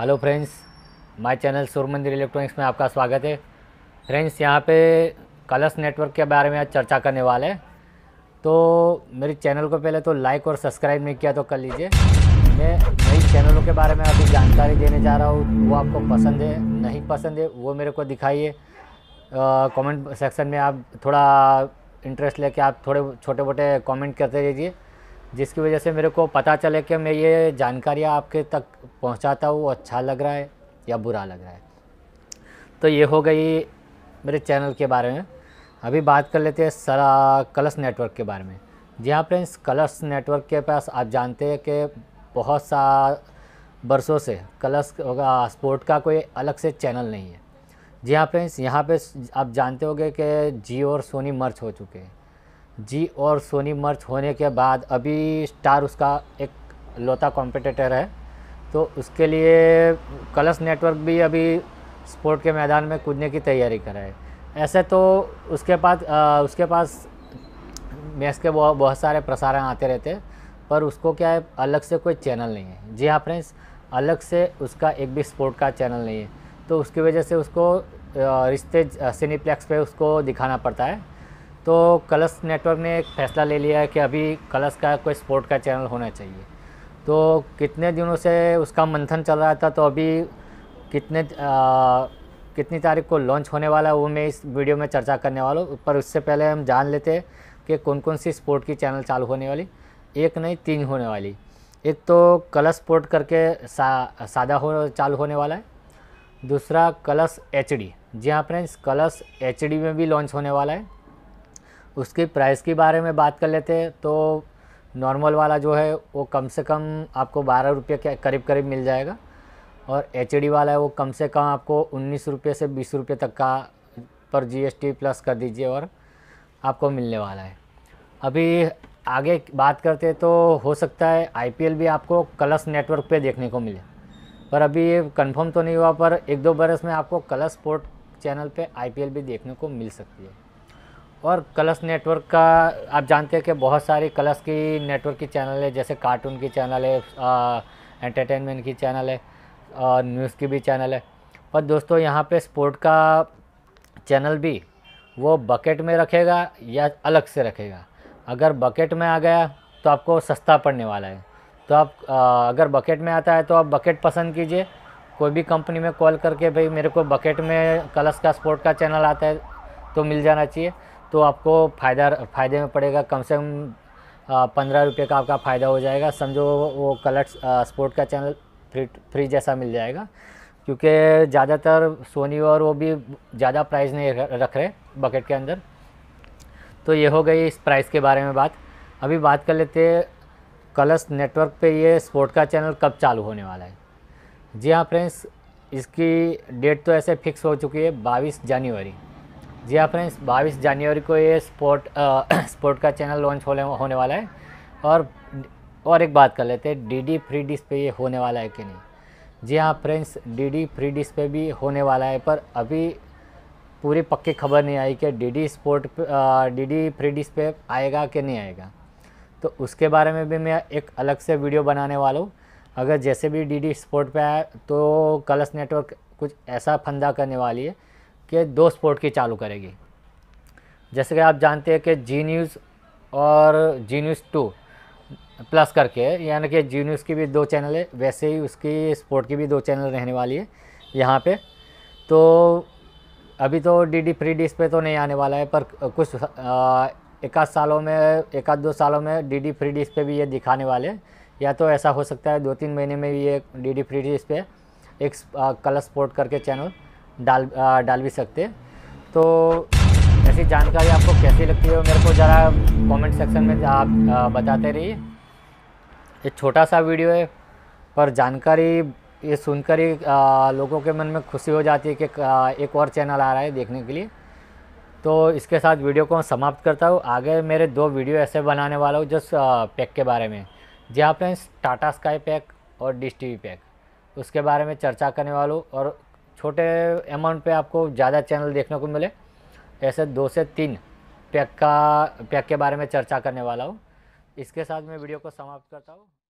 hello friends my channel Surya Mandir electronics में आपका स्वागत है फ्रेंड्स यहाँ पे कलर्स नेटवर्क के बारे में आज चर्चा करने वाले हैं तो मेरे चैनल को पहले तो लाइक और सब्सक्राइब नहीं किया तो कर लीजिए मैं नई चैनलों के बारे में अभी जानकारी देने जा रहा हूँ वो आपको पसंद है नहीं पसंद है वो मेरे को दिखाइए कमेंट सेक्शन में आप थोड़ा इंटरेस्ट लेके आप थोड़े छोटे मोटे कमेंट करते रहिए जिसकी वजह से मेरे को पता चले कि मैं ये जानकारियाँ आपके तक पहुंचाता हूँ वो अच्छा लग रहा है या बुरा लग रहा है तो ये हो गई मेरे चैनल के बारे में अभी बात कर लेते हैं सरा कलर्स नेटवर्क के बारे में जी हाँ फ्रेंड्स कलर्स नेटवर्क के पास आप जानते हैं कि बहुत सा बरसों से कलर्स स्पोर्ट का कोई अलग से चैनल नहीं है जी हाँ फ्रेंड्स यहाँ पे आप जानते होंगे कि जी और सोनी मर्च हो चुके हैं जी और सोनी मर्च होने के बाद अभी स्टार उसका एक लौता कॉम्पिटिटर है तो उसके लिए कलश नेटवर्क भी अभी स्पोर्ट के मैदान में कूदने की तैयारी कर रहा है ऐसे तो उसके पास उसके पास मैच के बहुत सारे प्रसारण आते रहते हैं पर उसको क्या है अलग से कोई चैनल नहीं है जी हाँ फ्रेंड्स अलग से उसका एक भी स्पोर्ट का चैनल नहीं है तो उसकी वजह से उसको रिश्ते सिनीप्लेक्स पे उसको दिखाना पड़ता है तो कलश नेटवर्क ने एक फैसला ले लिया है कि अभी कलश का कोई स्पोर्ट का चैनल होना चाहिए तो कितने दिनों से उसका मंथन चल रहा था तो अभी कितने आ, कितनी तारीख को लॉन्च होने वाला है वो मैं इस वीडियो में चर्चा करने वाला हूँ पर उससे पहले हम जान लेते हैं कि कौन कौन सी स्पोर्ट की चैनल चालू होने वाली एक नहीं तीन होने वाली एक तो कलर स्पोर्ट करके सा, सादा हो चालू होने वाला है दूसरा कलर्स एच डी जी हाँ फ्रेंड्स कलर्स एच डी में भी लॉन्च होने वाला है उसकी प्राइस के बारे में बात कर लेते हैं तो नॉर्मल वाला जो है वो कम से कम आपको बारह रुपये के करीब करीब मिल जाएगा और एच e वाला है वो कम से कम आपको उन्नीस रुपये से बीस रुपये तक का पर जीएसटी प्लस कर दीजिए और आपको मिलने वाला है अभी आगे बात करते तो हो सकता है आईपीएल भी आपको कलश नेटवर्क पे देखने को मिले पर अभी ये कन्फर्म तो नहीं हुआ पर एक दो बरस में आपको कलश स्पोर्ट चैनल पर आई भी देखने को मिल सकती है और कलर्स नेटवर्क का आप जानते हैं कि बहुत सारी कलर्स की नेटवर्क की चैनल है जैसे कार्टून की चैनल है एंटरटेनमेंट की चैनल है और न्यूज़ की भी चैनल है पर दोस्तों यहाँ पे स्पोर्ट का चैनल भी वो बकेट में रखेगा या अलग से रखेगा अगर बकेट में आ गया तो आपको सस्ता पड़ने वाला है तो आप आ, अगर बकेट में आता है तो आप बकेट पसंद कीजिए कोई भी कंपनी में कॉल करके भाई मेरे को बकेट में कलर्स का स्पोर्ट का चैनल आता है तो मिल जाना चाहिए तो आपको फ़ायदा फ़ायदे में पड़ेगा कम से कम पंद्रह रुपये का आपका फ़ायदा हो जाएगा समझो वो कलर्स स्पोर्ट का चैनल फ्री फ्री जैसा मिल जाएगा क्योंकि ज़्यादातर सोनी और वो भी ज़्यादा प्राइस नहीं रख रहे बकेट के अंदर तो ये हो गई इस प्राइस के बारे में बात अभी बात कर लेते कलर्स नेटवर्क पे ये स्पोर्ट का चैनल कब चालू होने वाला है जी हाँ फ्रेंड्स इसकी डेट तो ऐसे फिक्स हो चुकी है बाईस जनवरी जी हाँ फ्रेंड्स बाईस जनवरी को ये स्पोर्ट आ, स्पोर्ट का चैनल लॉन्च होने होने वाला है और और एक बात कर लेते हैं डी डी फ्री डिश पे ये होने वाला है कि नहीं जी हाँ friends D D free dish पे भी होने वाला है पर अभी पूरी पक्की खबर नहीं आई कि D D sport D D free dish पे आएगा कि नहीं आएगा तो उसके बारे में भी मैं एक अलग से वीडियो बनाने वाला हूँ अगर जैसे भी डी डी स्पोर्ट पे आए तो कलश नेटवर्क कुछ ऐसा फंदा करने वाली है के दो स्पोर्ट की चालू करेगी जैसे कि आप जानते हैं कि जी न्यूज़ और जी न्यूज़ टू प्लस करके यानी कि जी न्यूज़ की भी दो चैनल है वैसे ही उसकी स्पोर्ट की भी दो चैनल रहने वाली है यहाँ पे तो अभी तो डी डी फ्री डिश पे तो नहीं आने वाला है पर कुछ एक आध सालों में एक आध दो सालों में डी डी फ्री डिश पे भी ये दिखाने वाले या तो ऐसा हो सकता है दो तीन महीने में भी ये डी डी फ्री डिश पे एक कलर स्पोर्ट करके चैनल डाल आ, डाल भी सकते तो ऐसी जानकारी आपको कैसी लगती है मेरे को ज़रा कमेंट सेक्शन में आप आ, बताते रहिए ये छोटा सा वीडियो है पर जानकारी ये सुनकर ही लोगों के मन में खुशी हो जाती है कि एक और चैनल आ रहा है देखने के लिए तो इसके साथ वीडियो को समाप्त करता हूँ आगे मेरे दो वीडियो ऐसे बनाने वाला हूँ जिस पैक के बारे में जी आप टाटा स्काई पैक और डिश टी पैक उसके बारे में चर्चा करने वाला हूँ और छोटे अमाउंट पे आपको ज़्यादा चैनल देखने को मिले ऐसे दो से तीन पैक का पैक के बारे में चर्चा करने वाला हूँ इसके साथ मैं वीडियो को समाप्त करता हूँ